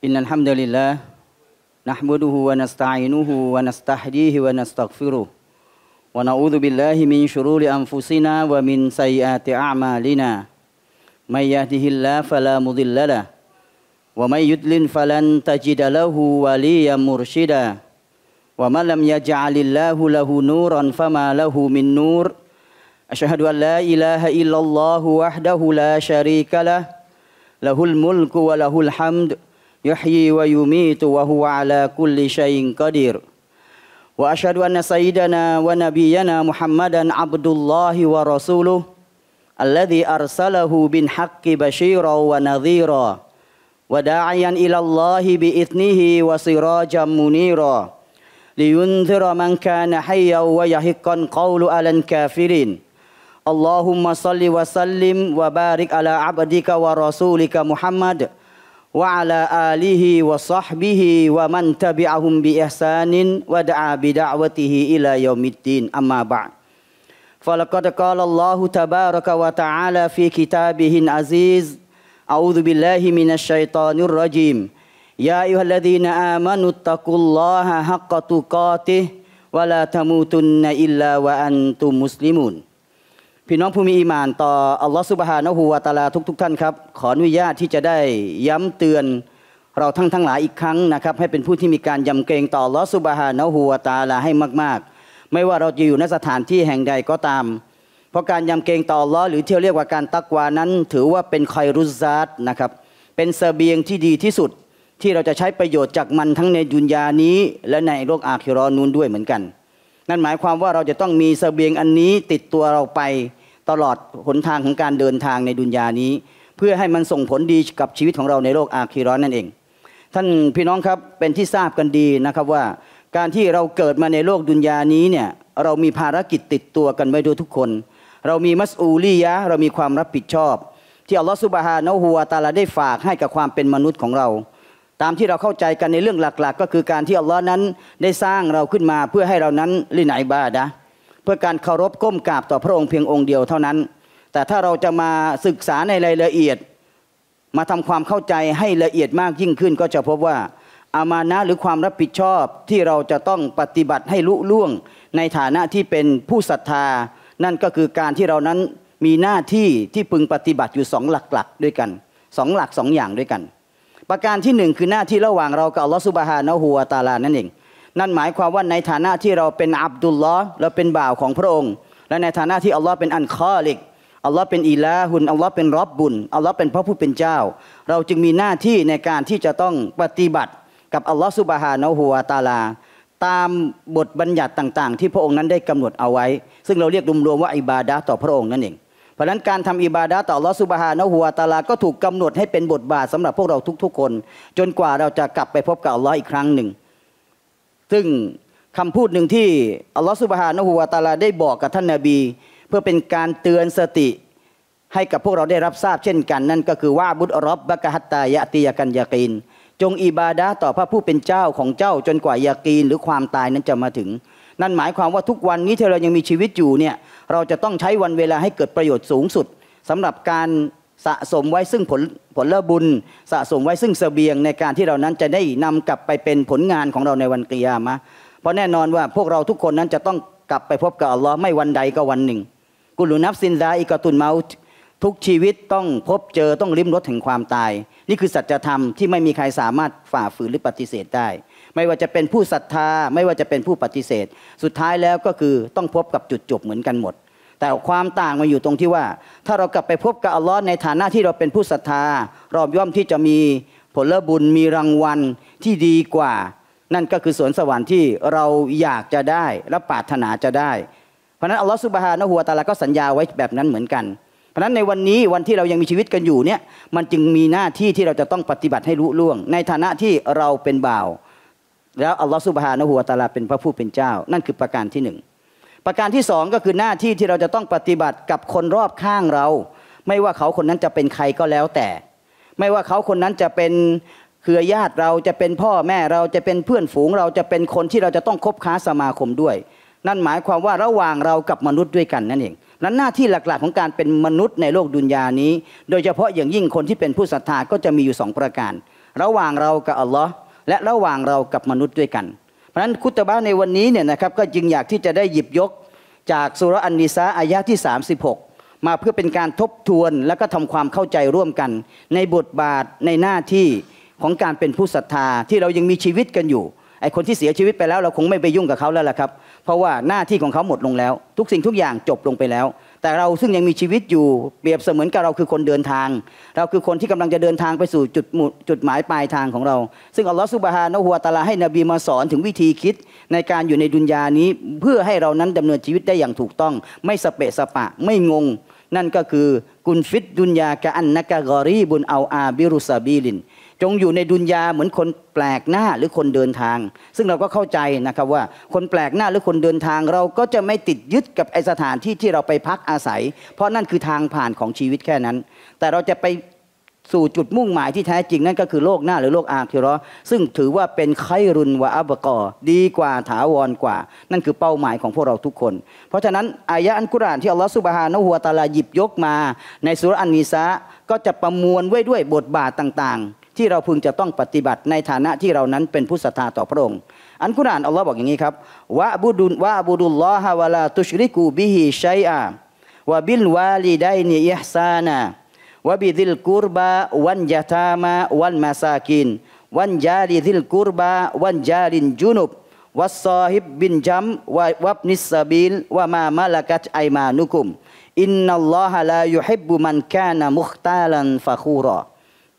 إن الحمد لله نحمده ونستعينه ونستهديه ونستغفره ونعوذ بالله من شرور أنفسنا ومن سيئات أعمالنا من يهده الله فلا مضل له ومن يدلل فلن تجد له وليا مرشدا ومن لم يجعل الله له نورا فما له من نور أشهد أن لا إله إلا الله وحده لا شريك له له الملك وله الحمد يحيي ويميت وهو على كل شيء قدير وأشهد أن سيدنا ونبينا محمدا عبد الله ورسوله الذي أرسله بالحق بشيرا ونذيرا وداعيا إلى الله بإذنه وسراجا منيرا لينذر من كان حيا ويحقا قول على الكافرين اللهم صل وسلم وبارك على عبدك ورسولك محمد وعلى آله وصحبه ومن تبعهم بإحسان ودعا بدعوته إلى يوم الدين أما بعد فلقد قال الله تبارك وتعالى في كتابه العزيز أعوذ بالله من الشيطان الرجيم يا أيها الذين آمنوا اتقوا الله حق تقاته ولا تموتن إلا وأنتم مسلمون พี่น้องผู้มีอีมาน ต่ออัลลอฮฺสุบฮานะฮูวาตาลาทุก ๆ ท่านครับ ขออนุญาตที่จะได้ย้ำเตือน เราทั้งทั้งหลายอีกครั้งนะครับ ให้เป็นผู้ที่มีการยำเกรงต่ออัลลอฮฺสุบฮานะฮูวาตาลาให้มากๆ ไม่ว่าเราจะอยู่ในสถานที่แห่งใดก็ตาม เพราะการยำเกรงต่ออัลลอฮหรือที่เรียกว่าการตักวานั้นถือว่าเป็นคอยรุซา์นะครับ เป็นเสบียงที่ดีที่สุดที่เราจะใช้ประโยชน์จากมันทั้งในดุนยานี้และในโลกอาคิรอนูนด้วยเหมือนกัน นั่นหมายความว่าเราจะต้องมีเสบียงอันนี้ติดตัวเราไปตลอดหนทางของการเดินทางในดุนยานี้ เพื่อให้มันส่งผลดีกับชีวิตของเราในโลกอาคีร้อนนั่นเอง ท่านพี่น้องครับเป็นที่ทราบกันดีนะครับว่า การที่เราเกิดมาในโลกดุนยานี้เนี่ยเรามีภารกิจติดตัวกันไว้ด้วยทุกคน เรามีมัสอูลียะเรามีความรับผิดชอบ ที่อัลลอฮฺสุบฮานะฮูวาตาลาได้ฝากให้กับความเป็นมนุษย์ของเรา ตามที่เราเข้าใจกันในเรื่องหลักๆ ก็คือการที่อัลลอฮ์นั้นได้สร้างเราขึ้นมา เพื่อให้เรานั้นลินไนบาดะเพื่อการเคารพก้มกราบต่อพระองค์เพียงองค์เดียวเท่านั้น แต่ถ้าเราจะมาศึกษาในรายละเอียดมาทำความเข้าใจให้ละเอียดมากยิ่งขึ้น ก็จะพบว่าอามานะหรือความรับผิดชอบที่เราจะต้องปฏิบัติให้ลุล่วงในฐานะที่เป็นผู้ศรัทธา นั่นก็คือการที่เรานั้นมีหน้าที่ที่พึงปฏิบัติอยู่สองหลักๆ ด้วยกันสองหลักสองอย่างด้วยกัน ประการที่หนึ่งคือหน้าที่ระหว่างเรากับอัลลอฮฺสุบฮานะฮูวาตาลานั่นเองนั่นหมายความว่าในฐานะที่เราเป็นอับดุลลอฮ์เราเป็นบ่าวของพระองค์ และในฐานะที่อัลลอฮ์เป็นอันคอลิกอัลลอฮ์เป็นอีลาหุนอัลลอฮ์เป็นรอบบุญอัลลอฮ์เป็นพระผู้เป็นเจ้า เราจึงมีหน้าที่ในการที่จะต้องปฏิบัติกับอัลลอฮ์สุบฮานะฮูวาตาลา ตามบทบัญญัติต่างๆ ที่พระองค์นั้นได้กำหนดเอาไว้ ซึ่งเราเรียกรวมๆว่าอิบาดะต่อพระองค์นั่นเองเพราะนั้นการทำอิบาดะต่ออัลลอฮ์สุบฮานะฮูวาตาลา ก็ถูกกำหนดให้เป็นบทบาทสำหรับพวกเราทุกๆคน จนกว่าเราจะกลับไปพบกับอัลลอฮ์อีกครั้งหนึ่งซึ่งคำพูดหนึ่งที่อัลลอฮฺสุบฮานะฮูวาตาลาได้บอกกับท่านนาบี เพื่อเป็นการเตือนสติ ให้กับพวกเราได้รับทราบเช่นกัน นั่นก็คือว่าบุตรรบบะกะฮัตตายะติยกันยากินจงอิบาดาต่อพระผู้เป็นเจ้าของเจ้าจนกว่ายากีนหรือความตายนั้นจะมาถึง นั่นหมายความว่าทุกวันนี้ที่เรายังมีชีวิตอยู่เนี่ยเราจะต้องใช้วันเวลาให้เกิดประโยชน์สูงสุดสำหรับการสะสมไว้ซึ่งผลผลลบุญ สะสมไว้ซึ่งเสบียงในการที่เรานั้นจะได้นำกลับไปเป็นผลงานของเราในวันกิยามะเพราะแน่นอนว่าพวกเราทุกคนนั้นจะต้องกลับไปพบกับอัลลอฮ์ไม่วันใดก็วันหนึ่ง กุลูนับซินดาอิกตุนเมาทุกชีวิตต้องพบเจอต้องลิ้มรสห่งความตาย นี่คือสัจธรรมที่ไม่มีใครสามารถฝ่าฝืนหรือปฏิเสธได้ ไม่ว่าจะเป็นผู้ศรัทธา ไม่ว่าจะเป็นผู้ปฏิเสธ สุดท้ายแล้วก็คือต้องพบกับจุดจบเหมือนกันหมดแต่ความต่างมาอยู่ตรงที่ว่า ถ้าเรากลับไปพบกับอัลลอฮ์ในฐานะที่เราเป็นผู้ศรัทธาเราย่อมที่จะมีผลบุญ มีรางวัลที่ดีกว่า นั่นก็คือสวนสวรรค์ที่เราอยากจะได้และปรารถนาจะได้ เพราะนั้นอัลลอฮ์สุบฮานะหัวตาลาก็สัญญาไว้แบบนั้นเหมือนกัน เพราะนั้นในวันนี้วันที่เรายังมีชีวิตกันอยู่เนี่ยมันจึงมีหน้าที่ที่เราจะต้องปฏิบัติให้รู้ล่วง ในฐานะที่เราเป็นบ่าว แล้วอัลลอฮ์สุบฮานะหัวตาลาเป็นพระผู้เป็นเจ้า นั่นคือประการที่หนึ่งประการที่สองก็คือหน้าที่ที่เราจะต้องปฏิบัติกับคนรอบข้างเรา ไม่ว่าเขาคนนั้นจะเป็นใครก็แล้วแต่ ไม่ว่าเขาคนนั้นจะเป็นเครือญาติเราจะเป็นพ่อแม่เราจะเป็นเพื่อนฝูง เราจะเป็นคนที่เราจะต้องคบค้าสมาคมด้วย นั่นหมายความว่าระหว่างเรากับมนุษย์ด้วยกันนั่นเอง นั้นหน้าที่หลักๆ ของการเป็นมนุษย์ในโลกดุนยานี้ โดยเฉพาะอย่างยิ่งคนที่เป็นผู้ศรัทธาก็จะมีอยู่สองประการระหว่างเรากับอัลลอฮ์และระหว่างเรากับมนุษย์ด้วยกันะนั้นคุตบะในวันนี้เนี่ยนะครับก็จึงอยากที่จะได้หยิบยกจากสุรอันนิสาอายะที่ 36 มาเพื่อเป็นการทบทวนและก็ทำความเข้าใจร่วมกัน ในบทบาทในหน้าที่ของการเป็นผู้ศรัทธา ที่เรายังมีชีวิตกันอยู่ ไอคนที่เสียชีวิตไปแล้ว เราคงไม่ไปยุ่งกับเขาแล้วล่ะครับ เพราะว่าหน้าที่ของเขาหมดลงแล้ว ทุกสิ่งทุกอย่างจบลงไปแล้วแต่เราซึ่งยังมีชีวิตอยู่เปรียบเสมือนกับเราคือคนเดินทาง เราคือคนที่กำลังจะเดินทางไปสู่จุดจุดหมายปลายทางของเรา ซึ่งอัลลอฮฺสุบฮานะฮัวตาลาให้นบีมาสอนถึงวิธีคิด ในการอยู่ในดุนยานี้เพื่อให้เรานั้นดำเนินชีวิตได้อย่างถูกต้อง ไม่สเปะสปะไม่งง นั่นก็คือกุนฟิดดุนยากะอันนักกะกอรีบุนเอาอาบิรุสบีลินจงอยู่ในดุนยาเหมือนคนแปลกหน้าหรือคนเดินทาง ซึ่งเราก็เข้าใจนะครับว่า คนแปลกหน้าหรือคนเดินทางเราก็จะไม่ติดยึดกับไอสถานที่ที่เราไปพักอาศัย เพราะนั่นคือทางผ่านของชีวิตแค่นั้น แต่เราจะไปสู่จุดมุ่งหมายที่แท้จริงนั่นก็คือโลกหน้าหรือโลกอาคิรอซึ่งถือว่าเป็นไครุนวะอับกอ ดีกว่าถาวรกว่า นั่นคือเป้าหมายของพวกเราทุกคน เพราะฉะนั้นอายะอันกุรานที่อัลลอฮฺสุบฮานะฮัวตาลาหยิบยกมา ในสุรอันนิสะก็จะประมวลไว้ด้วยบทบาทต่างๆที่เราพึงจะต้องปฏิบัติในฐานะที่เรานั้นเป็นผู้ศรัทธาต่อพระองค์ อันกุรอานอัลลอฮ์บอกอย่างนี้ครับวะบูดุลวะบูดุลลอฮะวะลาตุชริกูบิฮิชัยอาวะบิลวาลิดายนีอิฮซานาวะบิดิลกุรบะวันยะตามะวันมาซากินวันจาริดิลกุรบะวันจาริจุนุบวัสซอฮิบบินจัมวะวับนิสซาบิลวะมามะละกัตไอมานุคุมอินนัลลอฮะลายุฮิบบุมันกานะมุขตาลันฟะคูรอ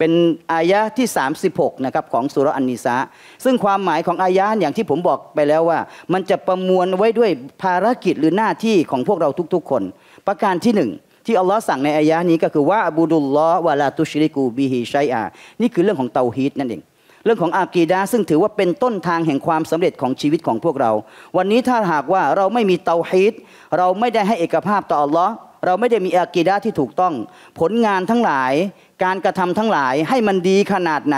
เป็นอายะที่ 36นะครับของสุรอันนิสา ซึ่งความหมายของอายะอย่างที่ผมบอกไปแล้วว่า มันจะประมวลไว้ด้วยภารกิจหรือหน้าที่ของพวกเราทุกๆ คน ประการที่หนึ่งที่อัลลอฮ์สั่งในอายะนี้ก็คือว่าอบูดุลลอฮ์วะลาตุชริกูบิฮิชัยอานี่คือเรื่องของเตาฮีดนั่นเอง เรื่องของอากีดาซึ่งถือว่าเป็นต้นทางแห่งความสำเร็จของชีวิตของพวกเรา วันนี้ถ้าหากว่าเราไม่มีเตาฮีดเราไม่ได้ให้เอกภาพต่ออัลลอฮ์เราไม่ได้มีอากีดาที่ถูกต้องผลงานทั้งหลาย การกระทำทั้งหลายให้มันดีขนาดไหน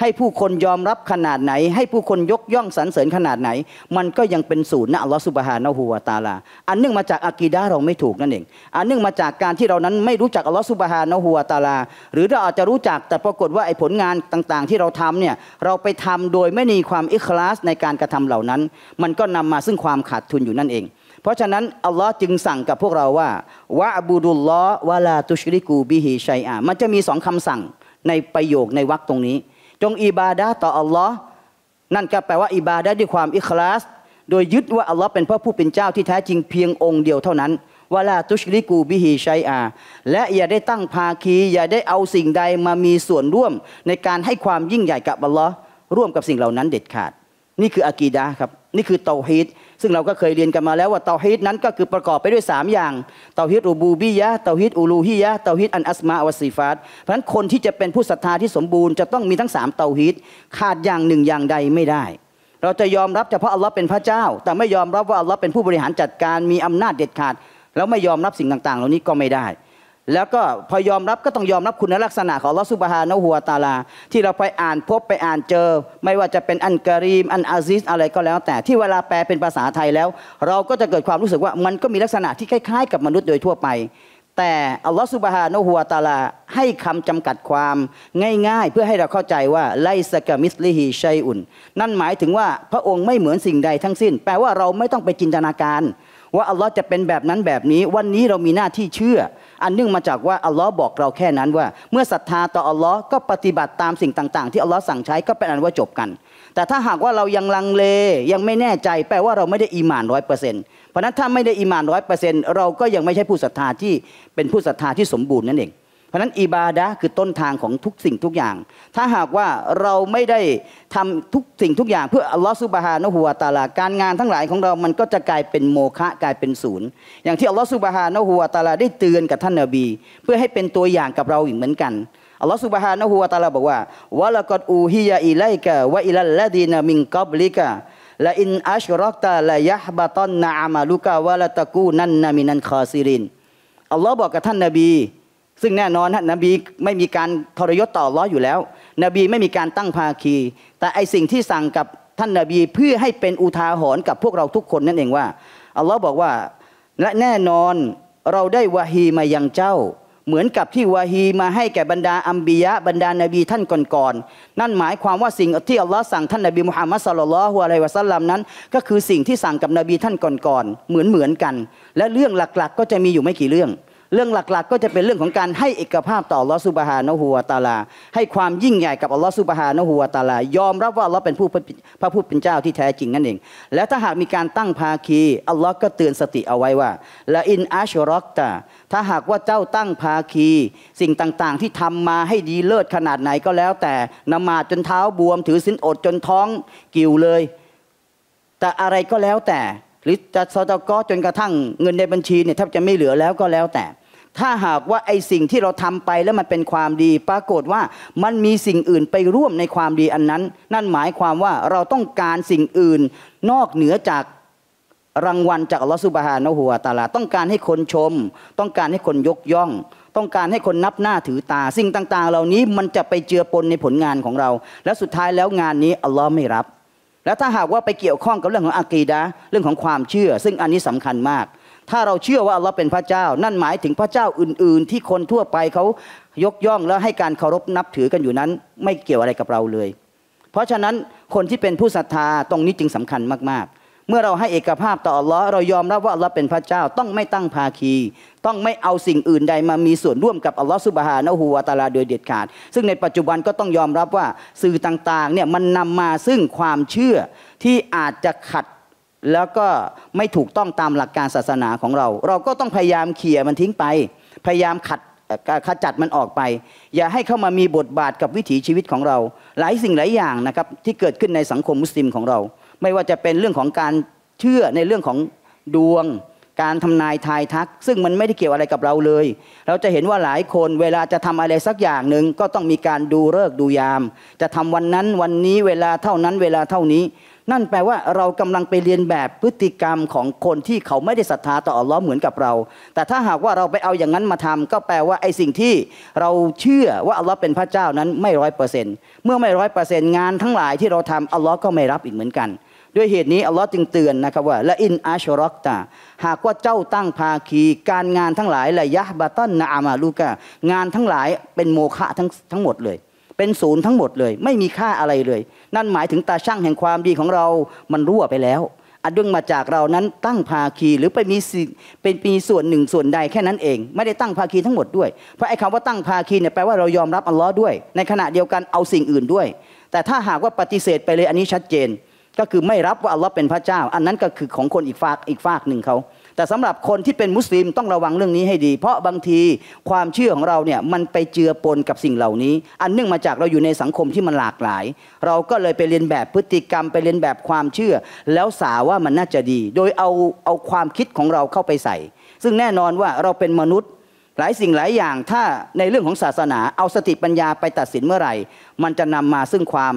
ให้ผู้คนยอมรับขนาดไหน ให้ผู้คนยกย่องสรรเสริญขนาดไหน มันก็ยังเป็นศูนย์นะอัลลอฮฺสุบฮานะฮูวาตาลาอันเนื่องมาจากอากีดาเราไม่ถูกนั่นเอง อันเนื่องมาจากการที่เรานั้นไม่รู้จักอัลลอฮฺสุบฮานะฮูวาตาลาหรือเราอาจจะรู้จักแต่ปรากฏว่าไอ้ผลงานต่างๆที่เราทำเนี่ยเราไปทำโดยไม่มีความอิคลาสในการกระทำเหล่านั้น มันก็นำมาซึ่งความขาดทุนอยู่นั่นเองเพราะฉะนั้น อัลลอฮ์จึงสั่งกับพวกเราว่าวะบูดุลลอวะลาตุชริกูบิฮิชัยอามันจะมีสองคำสั่งในประโยคในวรรคตรงนี้ จงอิบาดะต่ออัลลอฮ์นั่นก็แปลว่าอิบาดะด้วยความอิคลาส โดยยึดว่าอัลลอฮ์เป็นพระผู้เป็นเจ้าที่แท้จริงเพียงองค์เดียวเท่านั้นวะลาตุชริกูบิฮิชัยอาและอย่าได้ตั้งภาคี อย่าได้เอาสิ่งใดมามีส่วนร่วมในการให้ความยิ่งใหญ่กับอัลลอฮ์ร่วมกับสิ่งเหล่านั้นเด็ดขาด นี่คืออะกีดะครับนี่คือเตาฮีดซึ่งเราก็เคยเรียนกันมาแล้วว่าเตาฮีดนั้นก็คือประกอบไปด้วย 3 อย่างเตาฮีดอูบูบียะเตาฮีดอูลูฮียะเตาฮีดอันอัสมาอวสีฟาตเพราะฉะนั้นคนที่จะเป็นผู้ศรัทธาที่สมบูรณ์จะต้องมีทั้ง3เตาฮีดขาดอย่างหนึ่งอย่างใดไม่ได้เราจะยอมรับเฉพาะอัลลอฮ์เป็นพระเจ้า แต่ไม่ยอมรับว่าอัลลอฮ์เป็นผู้บริหารจัดการมีอำนาจเด็ดขาดแล้วไม่ยอมรับสิ่งต่าง ๆ เหล่านี้ก็ไม่ได้แล้วก็พอยอมรับก็ต้องยอมรับคุณลักษณะของลอสุบฮานะหัวตาลาที่เราไปอ่านพบไปอ่านเจอ ไม่ว่าจะเป็นอันการีมอันอาซิสอะไรก็แล้วแต่ที่เวลาแปลเป็นภาษาไทยแล้ว เราก็จะเกิดความรู้สึกว่ามันก็มีลักษณะที่คล้ายๆ กับมนุษย์โดยทั่วไป แต่อัลลอฮฺสุบฮานะหัวตาลาให้คำจำกัดความง่ายๆ เพื่อให้เราเข้าใจว่าไลสกามิสลิฮีชัยอุนนั่นหมายถึงว่าพระองค์ไม่เหมือนสิ่งใดทั้งสิ้นแปลว่าเราไม่ต้องไปจินตนาการว่าอัลลอฮ์จะเป็นแบบนั้นแบบนี้ วันนี้เรามีหน้าที่เชื่อ อันเนื่องมาจากว่าอัลลอฮ์บอกเราแค่นั้นว่าเมื่อศรัทธาต่ออัลลอฮ์ก็ปฏิบัติตามสิ่งต่าง ๆ ที่อัลลอฮ์สั่งใช้ก็เป็นอันว่าจบกัน แต่ถ้าหากว่าเรายังลังเลยังไม่แน่ใจแปลว่าเราไม่ได้อีหมานร้อยเปอร์เซ็นต์เพราะนั้นถ้าไม่ได้อีหมานร้อยเปอร์เซ็นต์เราก็ยังไม่ใช่ผู้ศรัทธาที่เป็นผู้ศรัทธาที่สมบูรณ์นั่นเองราะนั้น อิบาดะคือต้นทางของทุกสิ่งทุกอย่าง ถ้าหากว่าเราไม่ได้ทำทุกสิ่งทุกอย่าง เพื่ออัลลอฮฺสุบฮานะหัวตาลา การงานทั้งหลายของเรามันก็จะกลายเป็นโมฆะกลายเป็นศูนย์ อย่างที่อัลลอฮฺสุบฮานะหัวตาลาได้เตือนกับท่านนบี เพื่อให้เป็นตัวอย่างกับเราอีกเหมือนกัน อัลลอฮฺสุบฮานะหัวตาลาบอกว่าวะลกอดอูฮิยาอิไลกะ วะอิลัลลดีนามิงกับลิกะละอินอัชรักตาละยะบะตันนะอามาลุกะ วะละตะกูนันนามินันคอซิรินอัลลอฮ์บอกกับท่านนาบีซึ่งแน่นอนฮะนบีไม่มีการทรยศต่อล้ออยู่แล้ว นบีไม่มีการตั้งภาคี แต่ไอสิ่งที่สั่งกับท่านนบีเพื่อให้เป็นอุทาหรณ์กับพวกเราทุกคนนั่นเองว่าอัลลอฮ์บอกว่าและแน่นอนเราได้วาฮีมายังเจ้า เหมือนกับที่วาฮีมาให้แก่บรรดา อัมบียะบรรดานบีท่านก่อนๆนั่นหมายความว่าสิ่งที่อัลลอฮ์สั่งท่านนบีมุฮัมมัดสลลัลฮุอะลัยวะสัลลัมนั้นก็คือสิ่งที่สั่งกับนบีท่านก่อนๆเหมือนๆกัน และเรื่องหลักๆก็จะมีอยู่ไม่กี่เรื่องเรื่องหลักๆ ก็จะเป็นเรื่องของการให้เอกภาพต่อลอสุบฮานะฮัวตาลา ให้ความยิ่งใหญ่กับอัลลอฮ์สุบฮานะฮัวตาลา ยอมรับว่าอัลลอฮ์เป็นผู้พระผู้เป็นเจ้าที่แท้จริงนั่นเอง และถ้าหากมีการตั้งภาคี อัลลอฮ์ก็เตือนสติเอาไว้ว่าละอินอัชรอกตา ถ้าหากว่าเจ้าตั้งภาคีสิ่งต่างๆ ที่ทำมาให้ดีเลิศขนาดไหนก็แล้วแต่นมาจนเท้าบวมถือสินอดจนท้องกิ่วเลย แต่อะไรก็แล้วแต่หรือจะซาตก็จนกระทั่งเงินในบัญชีเนี่ยแทบจะไม่เหลือแล้วก็แล้วแต่ถ้าหากว่าไอสิ่งที่เราทำไปแล้วมันเป็นความดี ปรากฏว่ามันมีสิ่งอื่นไปร่วมในความดีอันนั้น นั่นหมายความว่าเราต้องการสิ่งอื่น นอกเหนือจากรางวัลจากอัลลอฮฺสุบฮานะฮุวาตาลา ต้องการให้คนชม ต้องการให้คนยกย่อง ต้องการให้คนนับหน้าถือตาสิ่งต่างๆ เหล่านี้มันจะไปเจือปนในผลงานของเรา และสุดท้ายแล้วงานนี้อัลลอฮ์ไม่รับ และถ้าหากว่าไปเกี่ยวข้องกับเรื่องของอากีดะเรื่องของความเชื่อ ซึ่งอันนี้สำคัญมากถ้าเราเชื่อว่าอัลลอฮ์เป็นพระเจ้า นั่นหมายถึงพระเจ้าอื่นๆ ที่คนทั่วไปเขายกย่องแล้วให้การเคารพนับถือกันอยู่นั้น ไม่เกี่ยวอะไรกับเราเลย เพราะฉะนั้นคนที่เป็นผู้ศรัทธาตรงนี้จึงสำคัญมาก ๆ เมื่อเราให้เอกภาพต่ออัลลอฮ์เรายอมรับว่าอัลลอฮ์เป็นพระเจ้าต้องไม่ตั้งภาคี ต้องไม่เอาสิ่งอื่นใดมามีส่วนร่วมกับอัลลอฮ์สุบฮานะฮูวาตาลาโดยเด็ดขาด ซึ่งในปัจจุบันก็ต้องยอมรับว่าสื่อต่างๆเนี่ยมันนำมาซึ่งความเชื่อที่อาจจะขัดแล้วก็ไม่ถูกต้องตามหลักการศาสนาของเรา เราก็ต้องพยายามเขี่ยมันทิ้งไป พยายามขัดขจัดมันออกไป อย่าให้เข้ามามีบทบาทกับวิถีชีวิตของเรา หลายสิ่งหลายอย่างนะครับที่เกิดขึ้นในสังคมมุสลิมของเรา ไม่ว่าจะเป็นเรื่องของการเชื่อในเรื่องของดวง การทำนายทายทัก ซึ่งมันไม่ได้เกี่ยวอะไรกับเราเลย เราจะเห็นว่าหลายคนเวลาจะทำอะไรสักอย่างหนึ่งก็ต้องมีการดูเลิกดูยาม จะทำวันนั้นวันนี้เวลาเท่านั้นเวลาเท่านี้นั่นแปลว่าเรากำลังไปเรียนแบบพฤติกรรมของคนที่เขาไม่ได้ศรัทธาต่ออัลลอฮ์เหมือนกับเรา แต่ถ้าหากว่าเราไปเอาอย่างนั้นมาทำ ก็แปลว่าไอ้สิ่งที่เราเชื่อว่าอัลลอฮ์เป็นพระเจ้านั้นไม่ร้อยเปอร์เซ็นต์เมื่อไม่ร้อยเปอร์เซ็นต์งานทั้งหลายที่เราทำอัลลอฮ์ก็ไม่รับอีกเหมือนกัน ด้วยเหตุนี้อัลลอฮ์จึงเตือนนะครับว่าละอินอาชรักตาหากว่าเจ้าตั้งภาคีการงานทั้งหลายละยะบัตันนะอามาลูกะงานทั้งหลายเป็นโมฆะทั้งทั้งหมดเลยเป็นศูนย์ทั้งหมดเลย ไม่มีค่าอะไรเลย นั่นหมายถึงตาช่างแห่งความดีของเรามันรั่วไปแล้วอันเรื่องมาจากเรานั้นตั้งภาคีหรือไปมีเป็นมีส่วนหนึ่งส่วนใดแค่นั้นเองไม่ได้ตั้งภาคีทั้งหมดด้วยเพราะไอ้คำว่าตั้งภาคีเนี่ยแปลว่า เรายอมรับอัลลอฮ์ด้วยในขณะเดียวกันเอาสิ่งอื่นด้วย แต่ถ้าหากว่าปฏิเสธไปเลยอันนี้ชัดเจน ก็คือไม่รับว่าอัลลอฮ์เป็นพระเจ้า อันนั้นก็คือของคนอีกฝากอีกฝากหนึ่งเขาแต่สำหรับคนที่เป็นมุสลิมต้องระวังเรื่องนี้ให้ดี เพราะบางทีความเชื่อของเราเนี่ยมันไปเจือปนกับสิ่งเหล่านี้ อันเนื่องมาจากเราอยู่ในสังคมที่มันหลากหลาย เราก็เลยไปเรียนแบบพฤติกรรม ไปเรียนแบบความเชื่อ แล้วสาว่ามันน่าจะดี โดยเอาเอาความคิดของเราเข้าไปใส่ ซึ่งแน่นอนว่าเราเป็นมนุษย์หลายสิ่งหลายอย่างถ้าในเรื่องของศาสนา เอาสติปัญญาไปตัดสินเมื่อไหร่ มันจะนำมาซึ่งความ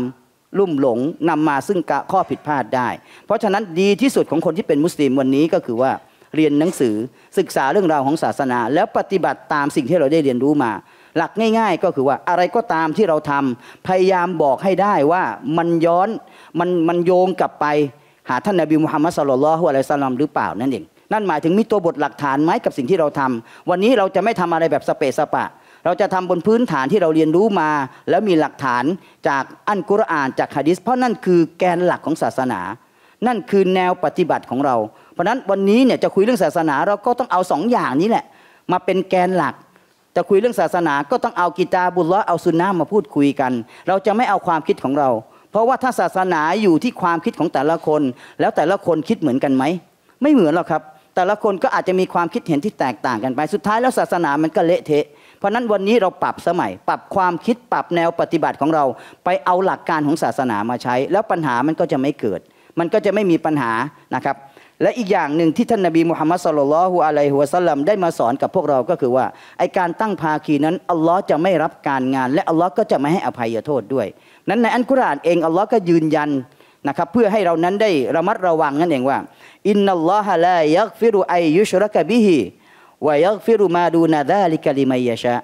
ลุ่มหลงนำมาซึ่งข้อผิดพลาดได้ เพราะฉะนั้นดีที่สุดของคนที่เป็นมุสลิมวันนี้ก็คือว่าเรียนหนังสือศึกษาเรื่องราวของศาสนา แล้วปฏิบัติตามสิ่งที่เราได้เรียนรู้มา หลักง่ายๆก็คือว่าอะไรก็ตามที่เราทำ พยายามบอกให้ได้ว่ามันย้อนมันมันโยงกลับไปหาท่านนบีมุฮัมมัดสุลลัลฮุอะลัยซัลลัมหรือเปล่า นั่นเองนั่นหมายถึงมีตัวบทหลักฐานไหมกับสิ่งที่เราทำ วันนี้เราจะไม่ทำอะไรแบบสเปสปะ เราจะทำบนพื้นฐานที่เราเรียนรู้มา แล้วมีหลักฐานจากอันกุรอาน จากฮะดิษเพราะนั่นคือแกนหลักของศาสนา นั่นคือแนวปฏิบัติของเราเพราะนั้นวันนี้เนี่ยจะคุยเรื่องศาสนาเราก็ต้องเอาสองอย่างนี้แหละ มาเป็นแกนหลักจะคุยเรื่องศาสนาก็ต้องเอากีตาบุลละเอาซุนนะมาพูดคุยกัน เราจะไม่เอาความคิดของเรา เพราะว่าถ้าศาสนาอยู่ที่ความคิดของแต่ละคน แล้วแต่ละคนคิดเหมือนกันไหม ไม่เหมือนหรอกครับ แต่ละคนก็อาจจะมีความคิดเห็นที่แตกต่างกันไปสุดท้ายแล้วศาสนามันก็เละเทะเพราะนั้นวันนี้เราปรับสมัย ปรับความคิดปรับแนวปฏิบัติของเรา ไปเอาหลักการของศาสนามาใช้ แล้วปัญหามันก็จะไม่เกิด มันก็จะไม่มีปัญหานะครับและอีกอย่างหนึ่งที่ท่านนบีมุฮัมมัดสลลัลฮุอะลัยฮุะสัลลัมได้มาสอนกับพวกเรา ก็คือว่า ไอการตั้งภาคีนั้น อัลลอฮ์จะไม่รับการงาน และอัลลอฮ์ก็จะไม่ให้อภัยโทษด้วย นั้นในอันกุรอานเอง อัลลอฮ์ก็ยืนยันนะครับเพื่อให้เรานั้นได้ระมัดระวัง นั่นเองว่า อินนัลลอฮะลายักฟิรุไอยุชรักบิฮิวายักฟิรุมาดูนาดาลิกะลิมัยยะชะ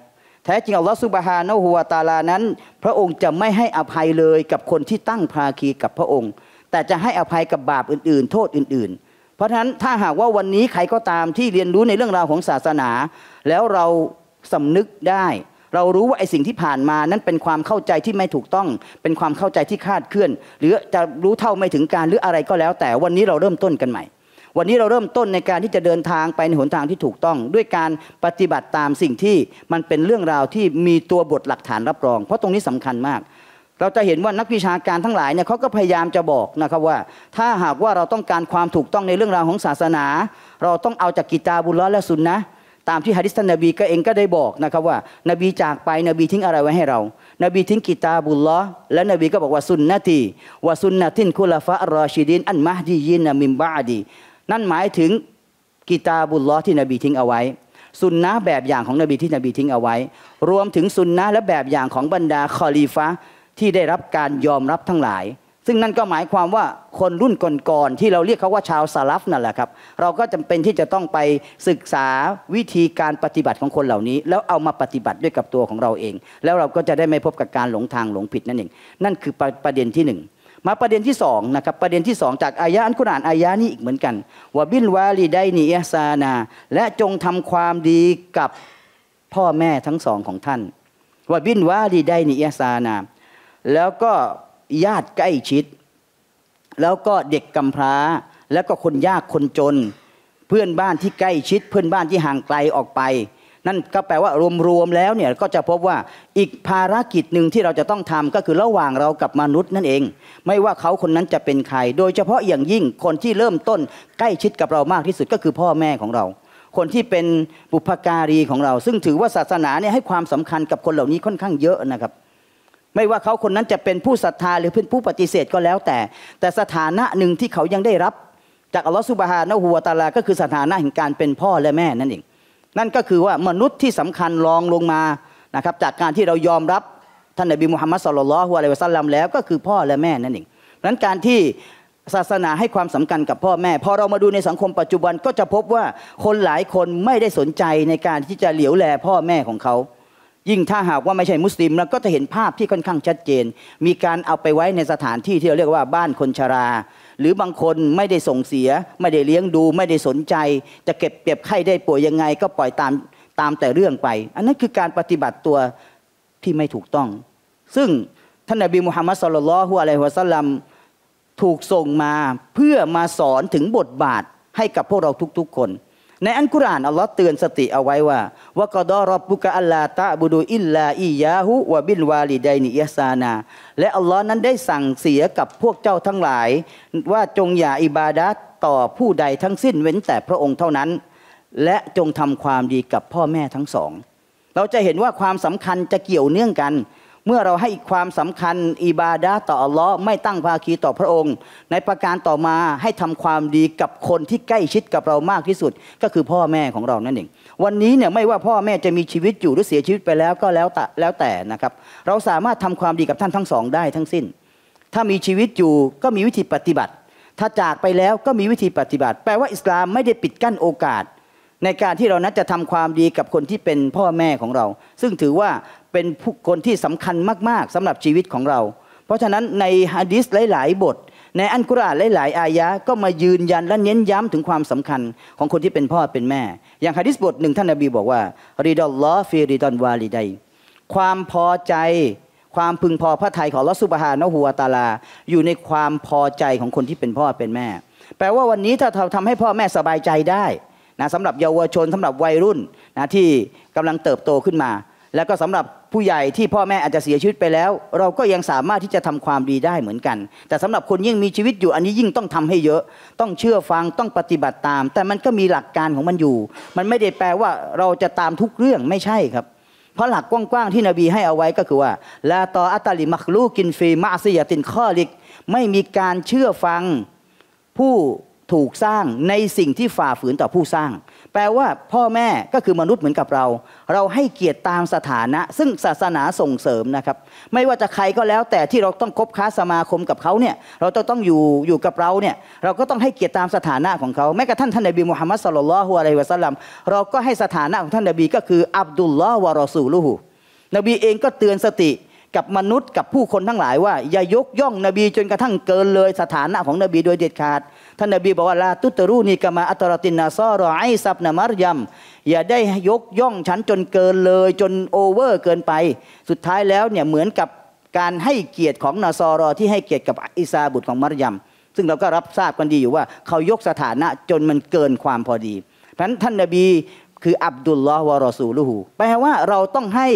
แท้จริงอัลลอฮ์สุบฮานะฮุวาตาลานั้น พระองค์จะไม่ให้อภัยเลยกับคนที่ตั้งภาคีกับพระองค์ แต่จะให้อภัยกับบาปอื่น ๆ โทษอื่นราะฉะนั้นถ้าหากว่าวันนี้ใครก็ตามที่เรียนรู้ในเรื่องราวของศาสนา แล้วเราสำนึกได้ เรารู้ว่าไอ้สิ่งที่ผ่านมานั้นเป็นความเข้าใจที่ไม่ถูกต้อง เป็นความเข้าใจที่คาดเคลื่อน หรือจะรู้เท่าไม่ถึงการหรืออะไรก็แล้ว แต่วันนี้เราเริ่มต้นกันใหม่ วันนี้เราเริ่มต้นในการที่จะเดินทางไปในหนทางที่ถูกต้อง ด้วยการปฏิบัติตามสิ่งที่มันเป็นเรื่องราวที่มีตัวบทหลักฐานรับรองเพราะตรงนี้สำคัญมากเราจะเห็นว่านักวิชาการทั้งหลายเนี่ยเขาก็พยายามจะบอกนะครับว่าถ้าหากว่าเราต้องการความถูกต้องในเรื่องราวของศาสนา เราต้องเอาจากกิตาบุลละและสุนนะตามที่ฮะดิษท่านนบีก็เองก็ได้บอกนะครับว่านบีจากไปนบีทิ้งอะไรไว้ให้เรา นบีทิ้งกิตาบุลละและนบีก็บอกว่าสุนนะทีว่าสุนนะทินคุลฟะรอชิดินอันมหดียินมิมบาดี นั่นหมายถึงกิตาบุลละที่นบีทิ้งเอาไว้สุนนะแบบอย่างของนบีที่นบีทิ้งเอาไว้ รวมถึงสุนนะและแบบอย่างของบรรดาคอลีฟะที่ได้รับการยอมรับทั้งหลาย ซึ่งนั่นก็หมายความว่าคนรุ่นก่อนๆที่เราเรียกเขาว่าชาวสลัฟนั่นแหละครับ เราก็จำเป็นที่จะต้องไปศึกษาวิธีการปฏิบัติของคนเหล่านี้ แล้วเอามาปฏิบัติด้วยกับตัวของเราเอง แล้วเราก็จะได้ไม่พบกับการหลงทางหลงผิดนั่นเอง นั่นคือประประเด็นที่หนึ่ง มาประเด็นที่สองนะครับ ประเด็นที่สองจากอายะอันกุรอานอายะนี้อีกเหมือนกันว่าบินวาลีไดนีอซานา และจงทำความดีกับพ่อแม่ทั้งสองของท่านว่าบินวาลีไดนีอซานาแล้วก็ญาติใกล้ชิด แล้วก็เด็กกำพร้า แล้วก็คนยากคนจน เพื่อนบ้านที่ใกล้ชิด เพื่อนบ้านที่ห่างไกลออกไป นั่นก็แปลว่ารวมๆแล้วเนี่ยก็จะพบว่าอีกภารกิจหนึ่งที่เราจะต้องทำก็คือระหว่างเรากับมนุษย์นั่นเอง ไม่ว่าเขาคนนั้นจะเป็นใคร โดยเฉพาะอย่างยิ่งคนที่เริ่มต้นใกล้ชิดกับเรามากที่สุดก็คือพ่อแม่ของเรา คนที่เป็นบุพการีของเรา ซึ่งถือว่าศาสนาเนี่ยให้ความสำคัญกับคนเหล่านี้ค่อนข้างเยอะนะครับไม่ว่าเขาคนนั้นจะเป็นผู้ศรัทธา หรือเป็นผู้ปฏิเสธก็แล้วแต่ แต่สถานะหนึ่งที่เขายังได้รับ จากอัลลอฮฺสุบฮานะฮูวาตาลา ก็คือสถานะแห่งการเป็นพ่อและแม่นั่นเอง นั่นก็คือว่ามนุษย์ที่สำคัญรองลงมานะครับจากการที่เรายอมรับท่านนบีมุฮัมมัดสุลลัลฮุอะลัยวะซัลลัมแล้ว ก็คือพ่อและแม่นั่นเองนั้นการที่ศาสนาให้ความสำคัญกับพ่อแม่พอเรามาดูในสังคมปัจจุบันก็จะพบว่าคนหลายคนไม่ได้สนใจในการที่จะเหลียวแลพ่อแม่ของเขายิ่งถ้าหากว่าไม่ใช่มุสลิม แล้วก็จะเห็นภาพที่ค่อนข้างชัดเจน มีการเอาไปไว้ในสถานที่ที่เราเรียกว่าบ้านคนชรา หรือบางคนไม่ได้ส่งเสียไม่ได้เลี้ยงดู ไม่ได้สนใจ จะเก็บเปียบไข้ได้ป่วยยังไงก็ปล่อยตามตามแต่เรื่องไป อันนั้นคือการปฏิบัติตัวที่ไม่ถูกต้อง ซึ่งท่านนบีมุฮัมมัดสุลลัลฮุอะลัยฮิวะสัลลัมถูกส่งมาเพื่อมาสอนถึงบทบาทให้กับพวกเราทุกๆคนในอันกุรานอัลลอฮ์เตือนสติเอาไว้ว่าวกดอรบุกะอัลลาตะบุดูอิลลาอียาหุวบินวาลีไดนิยซานา และอัลลอฮ์นั้นได้สั่งเสียกับพวกเจ้าทั้งหลาย ว่าจงอย่าอิบาดะต่อผู้ใดทั้งสิ้นเว้นแต่พระองค์เท่านั้น และจงทำความดีกับพ่อแม่ทั้งสอง เราจะเห็นว่าความสำคัญจะเกี่ยวเนื่องกันเมื่อเราให้ความสำคัญ อิบาดะต่ออัลลอฮ์ไม่ตั้งภาคีต่อพระองค์ในประการต่อมาให้ทำความดีกับคนที่ใกล้ชิดกับเรามากที่สุด ก็คือพ่อแม่ของเรานั่นเองวันนี้เนี่ยไม่ว่าพ่อแม่จะมีชีวิตอยู่หรือเสียชีวิตไปแล้วก็แล้วแต่แล้วแต่นะครับ เราสามารถทำความดีกับท่านทั้งสองได้ทั้งสิ้น ถ้ามีชีวิตอยู่ก็มีวิธีปฏิบัติ ถ้าจากไปแล้วก็มีวิธีปฏิบัติ แปลว่าอิสลามไม่ได้ปิดกั้นโอกาส ในการที่เรานั้นจะทำความดีกับคนที่เป็นพ่อแม่ของเรา ซึ่งถือว่าเป็นผู้คนที่สำคัญมากๆสำหรับชีวิตของเรา เพราะฉะนั้นในฮะดิษหลาย ๆ บท ในอันกุรอานหลายๆ อายะ ก็มายืนยันและเน้นย้ำถึงความสำคัญของคนที่เป็นพ่อเป็นแม่ อย่างฮะดิษบทหนึ่งท่านนบีบอกว่ารีดอลลอฟีรีดอนวาลีไดความพอใจความพึงพอพระทัยของลอสุบฮานะฮัวตาลาอยู่ในความพอใจของคนที่เป็นพ่อเป็นแม่ แปลว่าวันนี้ถ้าเราทำให้พ่อแม่สบายใจได้นะสำหรับเยาวชนสำหรับวัยรุ่นนะที่กำลังเติบโตขึ้นมา แล้วก็สำหรับผู้ใหญ่ที่พ่อแม่อาจจะเสียชีวิตไปแล้ว เราก็ยังสามารถที่จะทำความดีได้เหมือนกัน แต่สำหรับคนยิ่งมีชีวิตอยู่อันนี้ยิ่งต้องทำให้เยอะต้องเชื่อฟังต้องปฏิบัติตาม แต่มันก็มีหลักการของมันอยู่ มันไม่ได้แปลว่าเราจะตามทุกเรื่องไม่ใช่ครับเพราะหลักกว้างๆที่นบีให้เอาไว้ก็คือว่าลาตออัตลิมักลูกินฟีมาซียตินข้อลิก ไม่มีการเชื่อฟังผู้ถูกสร้างในสิ่งที่ฝ่าฝืนต่อผู้สร้างแปลว่าพ่อแม่ก็คือมนุษย์เหมือนกับเรา เราให้เกียรติตามสถานะ ซึ่งศาสนาส่งเสริมนะครับไม่ว่าจะใครก็แล้วแต่ที่เราต้องคบค้าสมาคมกับเขาเนี่ยเราต้องอยู่อยู่กับเราเนี่ยเราก็ต้องให้เกียรติตามสถานะของเขาแม้กระทั่งท่านนบีมุฮัมมัดสุลลัลฮุอะลัยฮิวะสัลลัมเราก็ให้สถานะของท่านนบีก็คืออับดุลลอฮ์วะรอซูลุฮูนบีเองก็เตือนสติกับมนุษย์กับผู้คนทั้งหลายว่าอย่ายกย่องนบีจนกระทั่งเกินเลยสถานะของนบีโดยเด็ดขาด ท่านนบีบอกว่าลาตุตรูนีกามาอัตรตินนาซอรอไอซับนามารยัมอย่าได้ยกย่องฉันจนเกินเลย จนโอเวอร์เกินไป สุดท้ายแล้วเนี่ยเหมือนกับการให้เกียรติของนาซอรอที่ให้เกียรติกับอิซาบุตรของมารยัมซึ่งเราก็รับทราบกันดีอยู่ว่าเขายกสถานะจนมันเกินความพอดีเพราะฉะนั้นท่านนบีคืออับดุลลอฮ์วะรอซูลูฮูแปลว่าเราต้องให้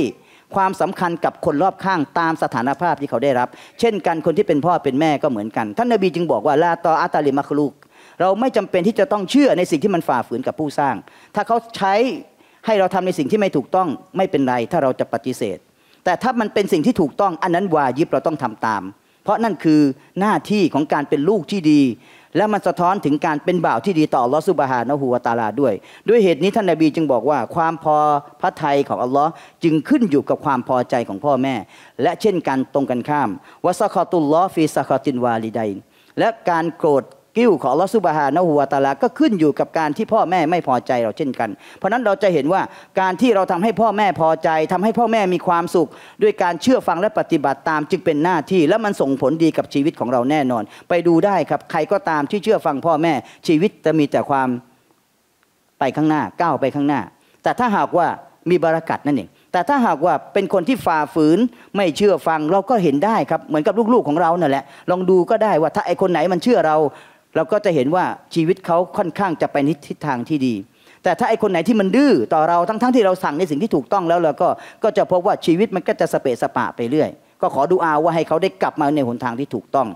ความสำคัญกับคนรอบข้างตามสถานภาพที่เขาได้รับ เช่นกันคนที่เป็นพ่อเป็นแม่ก็เหมือนกันท่านนบีจึงบอกว่าลาตออาตาลิมัคลูกเราไม่จำเป็นที่จะต้องเชื่อในสิ่งที่มันฝ่าฝืนกับผู้สร้าง ถ้าเขาใช้ให้เราทำในสิ่งที่ไม่ถูกต้องไม่เป็นไรถ้าเราจะปฏิเสธ แต่ถ้ามันเป็นสิ่งที่ถูกต้อง อันนั้นวายิบเราต้องทำตาม เพราะนั่นคือหน้าที่ของการเป็นลูกที่ดีและมันสะท้อนถึงการเป็นบ่าวที่ดีต่อลอสุบฮานะหัวตาลาด้วย ด้วยเหตุนี้ ท่านนาบีจึงบอกว่าความพอพระทัยของอัลลอฮ์จึงขึ้นอยู่กับความพอใจของพ่อแม่ และเช่นกันตรงกันข้ามวะซะคอตุลลอฟีซะคอตินวาลไดัยและการโกรธกิ้วของลอสุบฮานะหัวตาลา ก็ขึ้นอยู่กับการที่พ่อแม่ไม่พอใจเราเช่นกัน เพราะนั้นเราจะเห็นว่าการที่เราทำให้พ่อแม่พอใจ ทำให้พ่อแม่มีความสุข ด้วยการเชื่อฟังและปฏิบัติตามจึงเป็นหน้าที่ และมันส่งผลดีกับชีวิตของเราแน่นอน ไปดูได้ครับ ใครก็ตามที่เชื่อฟังพ่อแม่ ชีวิตจะมีแต่ความไปข้างหน้าก้าวไปข้างหน้า แต่ถ้าหากว่ามีบารักัดนั่นเอง แต่ถ้าหากว่าเป็นคนที่ฝ่าฝืนไม่เชื่อฟังเราก็เห็นได้ครับ เหมือนกับลูกๆ ของเรานั่นแหละ ลองดูก็ได้ว่าถ้าไอคนไหนมันเชื่อเราเราก็จะเห็นว่าชีวิตเขาค่อนข้างจะไปนนทิศทางที่ดี แต่ถ้าไอคนไหนที่มันดื้อต่อเราทั้งๆทที่เราสั่งในสิ่งที่ถูกต้องแล้วเราก็ก็จะพบว่าชีวิตมันก็จะสเปะสปะไปเรื่อย ก็ขอดูอาว่าให้เขาได้กลับมาในหนทางที่ถูกต้อง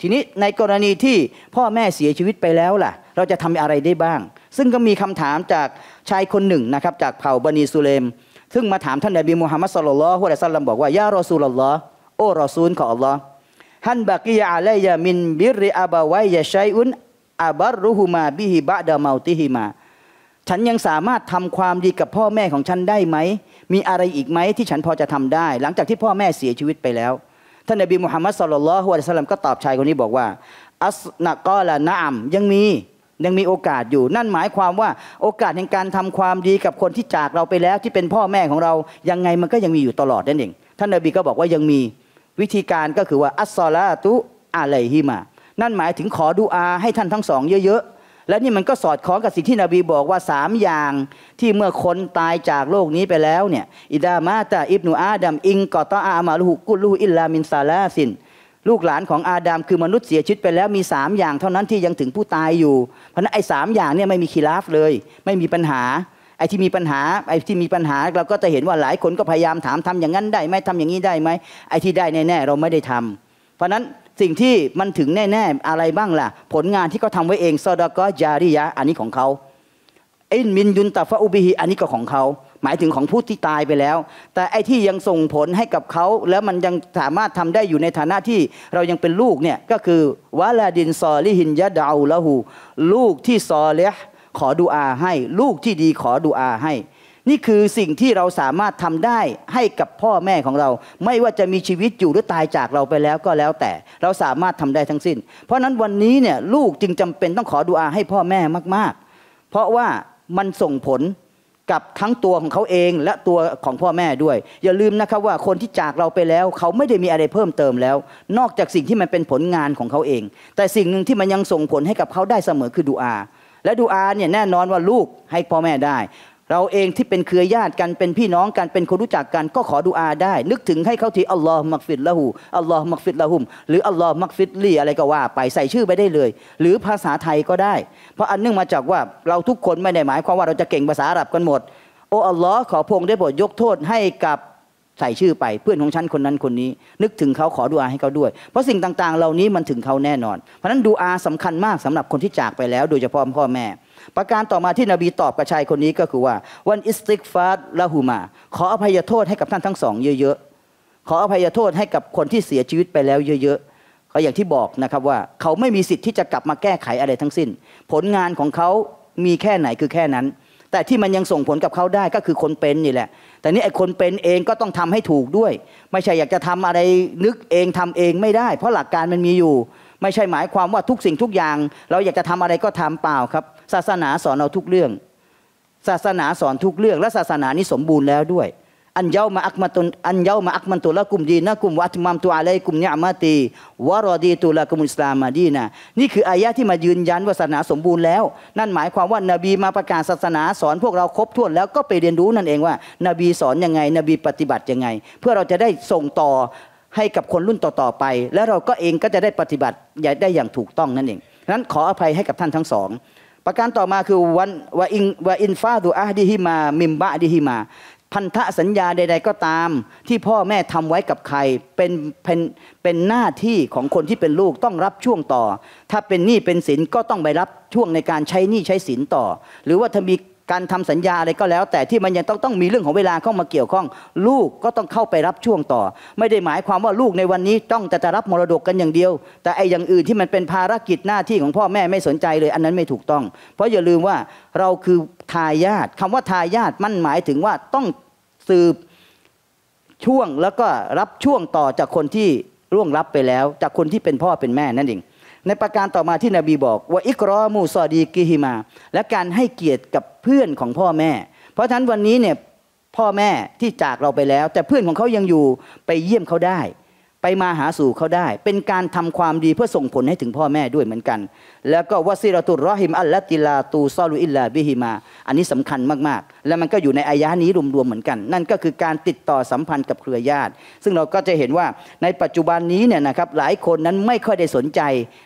ทีนี้ในกรณีที่พ่อแม่เสียชีวิตไปแล้วล่ะ เราจะทำอะไรได้บ้าง ซึ่งก็มีคำถามจากชายคนหนึ่งนะครับจากเผ่าบันีสุเลม ซึ่งมาถามท่านนบีมูฮัมมัดสุลลัลฮุอะลัยซัลลัมบอกว่ายารอซูลลอฮ์โอ้รอซูลของอัลลอฮ์ฮันบากิยาอะลรยามินบิริอาบาวายยาชัยอุนอาบารุฮูมาบิฮิบะดาเมาติฮิมาฉันยังสามารถทำความดีกับพ่อแม่ของฉันได้ไหม มีอะไรอีกไหมที่ฉันพอจะทำได้ หลังจากที่พ่อแม่เสียชีวิตไปแล้ว ท่านนบีมุฮัมมัดสุลลัลฮุอะลัยสลัมก็ตอบชายคนนี้บอกว่าอัสนะกอละนามยังมียังมีโอกาสอยู่ นั่นหมายความว่าโอกาสในการทำความดีกับคนที่จากเราไปแล้วที่เป็นพ่อแม่ของเรายังไงมันก็ยังมีอยู่ตลอดนั่นเองท่านนบีก็บอกว่ายังมีวิธีการก็คือว่าอัสซอลาตุอะไลฮิมา นั่นหมายถึงขอดุอาให้ท่านทั้งสองเยอะๆ และนี่มันก็สอดคล้องกับสิ่งที่นบีบอกว่าสามอย่างที่เมื่อคนตายจากโลกนี้ไปแล้วเนี่ยอิดามาตาอิบนูอาดัมอิงกอตอามาลูกุลูอิลลามินซาลาสิน ลูกหลานของอาดัมคือมนุษย์เสียชีวิตไปแล้วมีสามอย่างเท่านั้นที่ยังถึงผู้ตายอยู่เพราะนั้นไอ้สามอย่างเนี่ยไม่มีคีราฟเลย ไม่มีปัญหาไอ้ที่มีปัญหาไอ้ที่มีปัญหาเราก็จะเห็นว่าหลายคนก็พยายามถามทำอย่างนั้นได้ไหมทำอย่างนี้ได้ไหมไอ้ที่ได้แน่ๆ เราไม่ได้ทำ เพราะนั้นสิ่งที่มันถึงแน่ๆอะไรบ้างล่ะ ผลงานที่เขาทาไว้เองซอดก็ยาริยะอันนี้ของเขาอินมินยุนตาฟะอุบิฮิอันนี้ก็ของเขา หมายถึงของผู้ที่ตายไปแล้ว แต่ไอ้ที่ยังส่งผลให้กับเขา แล้วมันยังสามารถทำได้อยู่ในฐานะที่เรายังเป็นลูกเนี่ยก็คือวาลาดินซอลิหินยะดาวละหูลูกที่ซอเลหขอดูอาให้ลูกที่ดีขอดูอาให้ นี่คือสิ่งที่เราสามารถทำได้ให้กับพ่อแม่ของเรา ไม่ว่าจะมีชีวิตอยู่ หรือตายจากเราไปแล้วก็แล้วแต่เราสามารถทำได้ทั้งสิ้น เพราะนั้นวันนี้เนี่ยลูกจึงจำเป็นต้องขอดูอาให้พ่อแม่มาก ๆ เพราะว่ามันส่งผลกับทั้งตัวของเขาเองและตัวของพ่อแม่ด้วย อย่าลืมนะครับว่าคนที่จากเราไปแล้ว เขาไม่ได้มีอะไรเพิ่มเติมแล้ว นอกจากสิ่งที่มันเป็นผลงานของเขาเอง แต่สิ่งหนึ่งที่มันยังส่งผลให้กับเขาได้เสมอคือดูอาและดูอาเนี่ยแน่นอนว่าลูกให้พ่อแม่ได้ เราเองที่เป็นเครือญาติกันเป็นพี่น้องกันเป็นคนรู้จักกันก็ขอดูอาได้ นึกถึงให้เขาทีอัลลอฮ์มักฟิดละหูอัลลอฮ์มักฟิดละหุม หรืออัลลอฮ์มักฟิดลี่อะไรก็ว่าไปใส่ชื่อไปได้เลย หรือภาษาไทยก็ได้ เพราะอันเนื่องมาจากว่าเราทุกคนไม่ได้หมายความว่าเราจะเก่งภาษาอาหรับกันหมดโอ้อัลลอฮ์ขอพงได้โปรดยกโทษให้กับใส่ชื่อไปเพื่อนของฉันคนนั้นคนนี้ นึกถึงเขาขอดูอาให้เขาด้วย เพราะสิ่งต่างๆ เหล่านี้มันถึงเขาแน่นอนเพราะนั้นดูอาสำคัญมากสำหรับคนที่จากไปแล้ว โดยเฉพาะพ่อแม่ ประการต่อมาที่นบีตอบกับชายคนนี้ก็คือว่า วันอิสติกฟาดละหูมา ขออภัยโทษให้กับท่านทั้งสองเยอะๆ ขออภัยโทษให้กับคนที่เสียชีวิตไปแล้วเยอะๆก็อย่างที่บอกนะครับว่าเขาไม่มีสิทธิ์ที่จะกลับมาแก้ไขอะไรทั้งสิ้น ผลงานของเขา มีแค่ไหนคือแค่นั้นแต่ที่มันยังส่งผลกับเขาได้ก็คือคนเป็น นี่แหละ แต่นี่ไอ้คนเป็นเองก็ต้องทำให้ถูกด้วย ไม่ใช่อยากจะทำอะไรนึกเองทำเองไม่ได้ เพราะหลักการมันมีอยู่ ไม่ใช่หมายความว่าทุกสิ่งทุกอย่างเราอยากจะทำอะไรก็ทำเปล่าครับ ศาสนาสอนเราทุกเรื่อง ศาสนาสอนทุกเรื่องและศาสนานี้สมบูรณ์แล้วด้วยอันยาวมาอักมาตุนอันยาวมาอักมันตุละกุมดีนะกุมวัตมัมตุอะไรกุมเนียมาตีวารอดีตุละกุมอิสลามาดีนะนี่คืออายะที่มายืนยันว่าศาสนาสมบูรณ์แล้ว นั่นหมายความว่านบีมาประกาศศาสนาสอน พวกเราครบถ้วนแล้วก็ไปเรียนรู้นั่นเองว่า นบีสอนยังไง นบีปฏิบัติยังไง เพื่อเราจะได้ส่งต่อให้กับคนรุ่นต่อๆไป แล้วเราก็เองก็จะได้ปฏิบัติได้อย่างถูกต้องนั่นเองนั้นขออภัยให้กับท่านทั้งสอง ประการต่อมาคือวันว่าอินวะอินฟาดูอาดีฮิมา มิมบะดีฮิมาพันธสัญญาใดๆก็ตาม ที่พ่อแม่ทำไว้กับใครเป็นเป็นเป็นหน้าที่ของคนที่เป็นลูกต้องรับช่วงต่อ ถ้าเป็นหนี้เป็นสินก็ต้องไปรับช่วงในการใช้หนี้ใช้สินต่อ หรือว่าถ้ามีการทำสัญญาอะไรก็แล้วแต่ที่มันยังต้องต้องมีเรื่องของเวลาเข้ามาเกี่ยวข้อง ลูกก็ต้องเข้าไปรับช่วงต่อ ไม่ได้หมายความว่าลูกในวันนี้ต้องแต่จะรับมรดกกันอย่างเดียว แต่ไอ้อย่างอื่นที่มันเป็นภารกิจหน้าที่ของพ่อแม่ไม่สนใจเลยอันนั้นไม่ถูกต้อง เพราะอย่าลืมว่าเราคือทายาทคำว่าทายาทมันหมายถึงว่าต้องสืบช่วงแล้วก็รับช่วงต่อจากคนที่ร่วงรับไปแล้ว จากคนที่เป็นพ่อเป็นแม่นั่นเองในประการต่อมาที่นบีบอก ว่าอิกรอมูซอดีกิฮิมา และการให้เกียรติกับเพื่อนของพ่อแม่ เพราะฉะนั้นวันนี้เนี่ยพ่อแม่ที่จากเราไปแล้ว แต่เพื่อนของเขายังอยู่ไปเยี่ยมเขาได้ไปมาหาสู่เขาได้เป็นการทำความดีเพื่อส่งผลให้ถึงพ่อแม่ด้วยเหมือนกัน แล้วก็วาซีรตุรอฮิมอัลลติลาตูซอลูอิลลาบิฮิมา อันนี้สำคัญมากๆ และมันก็อยู่ในอายะนี้รวมๆเหมือนกัน นั่นก็คือการติดต่อสัมพันธ์กับเครือญาติ ซึ่งเราก็จะเห็นว่าในปัจจุบันนี้เนี่ยนะครับหลายคนนั้นไม่ค่อยได้สนใจ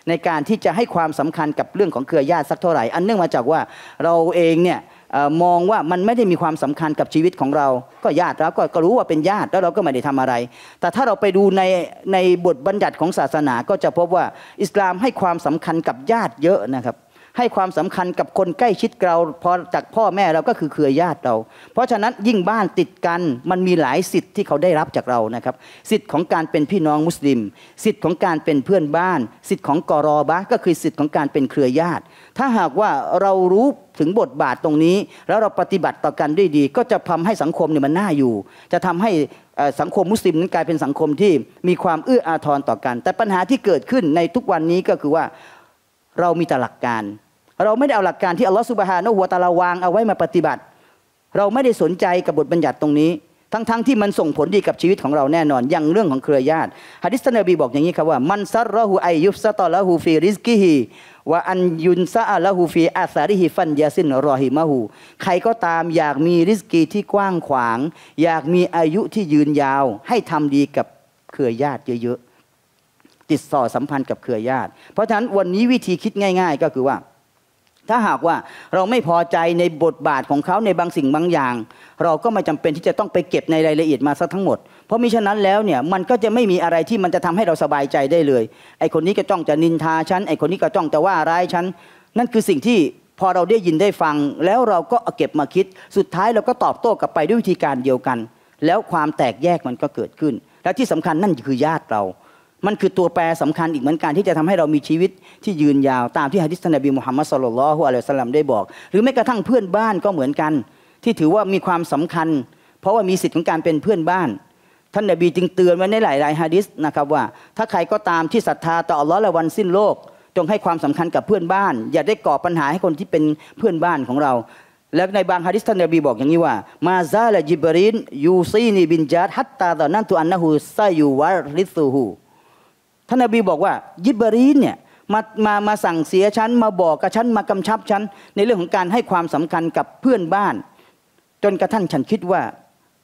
ในการที่จะให้ความสำคัญกับเรื่องของเครือญาติสักเท่าไหร่อันเนื่องมาจากว่าเราเองเนี่ยมองว่ามันไม่ได้มีความสำคัญกับชีวิตของเรา ก็ญาติแล้วก็รู้ว่าเป็นญาติแล้วเราก็ไม่ได้ทำอะไร แต่ถ้าเราไปดูในในบทบัญญัติของศาสนาก็จะพบว่าอิสลามให้ความสำคัญกับญาติเยอะนะครับให้ความสำคัญกับคนใกล้ชิดเราพอจากพ่อแม่เราก็คือเครือญาติเรา เพราะฉะนั้นยิ่งบ้านติดกันมันมีหลายสิทธิ์ที่เขาได้รับจากเรานะครับ สิทธิ์ของการเป็นพี่น้องมุสลิม สิทธิ์ของการเป็นเพื่อนบ้าน สิทธิ์ของกรอบะก็คือสิทธิ์ของการเป็นเครือญาติ ถ้าหากว่าเรารู้ถึงบทบาทตรงนี้แล้วเราปฏิบัติต่อกันด้วยดี ก็จะทำให้สังคมเนี่ยมันน่าอยู่ จะทำให้สังคมมุสลิมนั้นกลายเป็นสังคมที่มีความเอื้ออาทรต่อกัน แต่ปัญหาที่เกิดขึ้นในทุกวันนี้ก็คือว่าเรามีแต่หลักการ เราไม่ได้เอาหลักการที่อัลลอฮฺสุบฮานะหัวตาลาวางเอาไว้มาปฏิบัติ เราไม่ได้สนใจกับบทบัญญัติตรงนี้ ทั้งๆทที่มันส่งผลดีกับชีวิตของเราแน่นอน อย่างเรื่องของเครือญาติฮะดิษนบีบอกอย่างนี้ครับว่า มันซัรรหูไอยุสซาตอละหูฟีริสกิฮีวะอันยุนซาละหูฟีอาซาริฮิฟันยาสินรอฮิมะหูใครก็ตามอยากมีริสกีที่กว้างขวาง อยากมีอายุที่ยืนยาว ให้ทำดีกับเครือญาติเยอะๆติดสอสัมพันธ์กับเครือญาติ เพราะฉะนั้นวันนี้วิธีคิดง่ายๆ ก็คือว่า ถ้าหากว่าเราไม่พอใจในบทบาทของเขาในบางสิ่งบางอย่าง เราก็ไม่จำเป็นที่จะต้องไปเก็บในรายละเอียดมาซะทั้งหมด เพราะมิฉะนั้นแล้วเนี่ย มันก็จะไม่มีอะไรที่มันจะทำให้เราสบายใจได้เลย ไอคนนี้ก็จ้องจะนินทาฉันไอคนนี้ก็จ้องจะว่าร้ายฉันนั่นคือสิ่งที่พอเราได้ยินได้ฟัง แล้วเราก็เก็บมาคิด สุดท้ายเราก็ตอบโต้กลับไปด้วยวิธีการเดียวกัน แล้วความแตกแยกมันก็เกิดขึ้น และที่สำคัญนั่นคือญาติเรามันคือตัวแปรสำคัญอีกเหมือนกันที่จะทำให้เรามีชีวิตที่ยืนยาวตามที่ฮะดิษนบีมุฮัมมัดสลลัลฮุอะลัยฮิสลัมได้บอก หรือแม้กระทั่งเพื่อนบ้านก็เหมือนกัน ที่ถือว่ามีความสำคัญ เพราะว่ามีสิทธิ์ของการเป็นเพื่อนบ้านท่านนบีจึงเตือนไว้ในหลายายฮะดิษนะครับว่า ถ้าใครก็ตามที่ศรัทธาต่ออัลลอฮ์และวันสิ้นโลกจงให้ความสำคัญกับเพื่อนบ้าน อย่าได้ก่อปัญหาให้คนที่เป็นเพื่อนบ้านของเราและในบางฮะดิษท่านนบีบอกอย่างนี้ว่ามาซาละจิบรินยูซีนีบินจัดฮัตตาตอนนั้นตัวอันนะฮูซยูวาริสูฮูท่านนบีบอกว่ายิบรีนเนี่ยมามามาสั่งเสียฉันมาบอกกับฉันมากำชับฉันในเรื่องของการให้ความสำคัญกับเพื่อนบ้าน จนกระทั่งฉันคิดว่า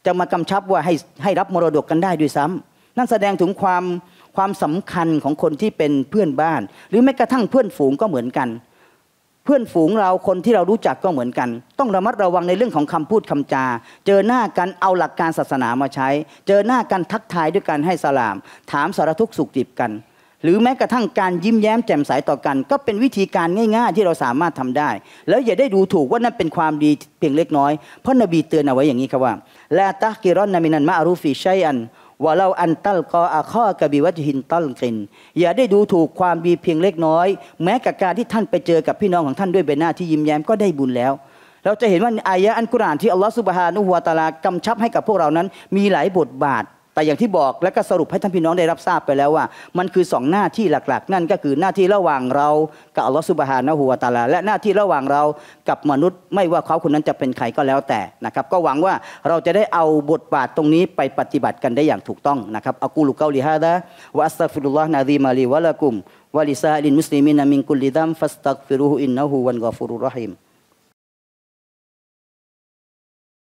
จะมากำชับว่าให้ให้รับมรดกกันได้ด้วยซ้ำ นั่นแสดงถึงความความสำคัญของคนที่เป็นเพื่อนบ้าน หรือแม้กระทั่งเพื่อนฝูงก็เหมือนกันพื่อนฝูงเราคนที่เรารู้จักก็เหมือนกัน ต้องระมัดระวังในเรื่องของคำพูดคำจา เจอหน้ากันเอาหลักการศาสนามาใช้ เจอหน้ากันทักทายด้วยการให้สลาม ถามสารทุกสุขดิบกัน หรือแม้กระทั่งการยิ้มแย้มแจ่มใสต่อกัน ก็เป็นวิธีการง่ายๆที่เราสามารถทำได้ แล้วอย่าได้ดูถูกว่านั่นเป็นความดีเพียงเล็กน้อยเพราะนบีเตือนเอาไว้อย่างนี้ครับว่าละตักกิรอนนามินันมาอารูฟีชัยอันว่าเราอันตัลกออาข้อกบีวัจหินตัลกินอย่าได้ดูถูกความดีเพียงเล็กน้อย แม้กับการที่ท่านไปเจอกับพี่น้องของท่านด้วยใบหน้าที่ยิ้มแย้มก็ได้บุญแล้ว เราจะเห็นว่าอายะอันกุรานที่อัลลอฮฺสุบฮานุฮวาตาลากำชับให้กับพวกเรานั้นมีหลายบทบาทแต่อย่างที่บอกและก็สรุปให้ท่านพี่น้องได้รับทราบไปแล้วว่า มันคือสองหน้าที่หลักๆ นั่นก็คือหน้าที่ระหว่างเรา กับอัลลอฮฺสุบฮานะฮูวาตาลาและหน้าที่ระหว่างเรากับมนุษย์ ไม่ว่าเขาคนนั้นจะเป็นใครก็แล้วแต่นะครับก็หวังว่าเราจะได้เอาบทบาทตรงนี้ไปปฏิบัติกันได้อย่างถูกต้องนะครับอักูลุกาลิฮะดะวะอัสตัฟิรุลลอฮ์นาดีมาลีวะละกุมวะลิซาลินมุสลิมินมิงกุลลิดัมฟัสตักฟิรุฮุอินนะฮูวันกอฟุรุรรฮิม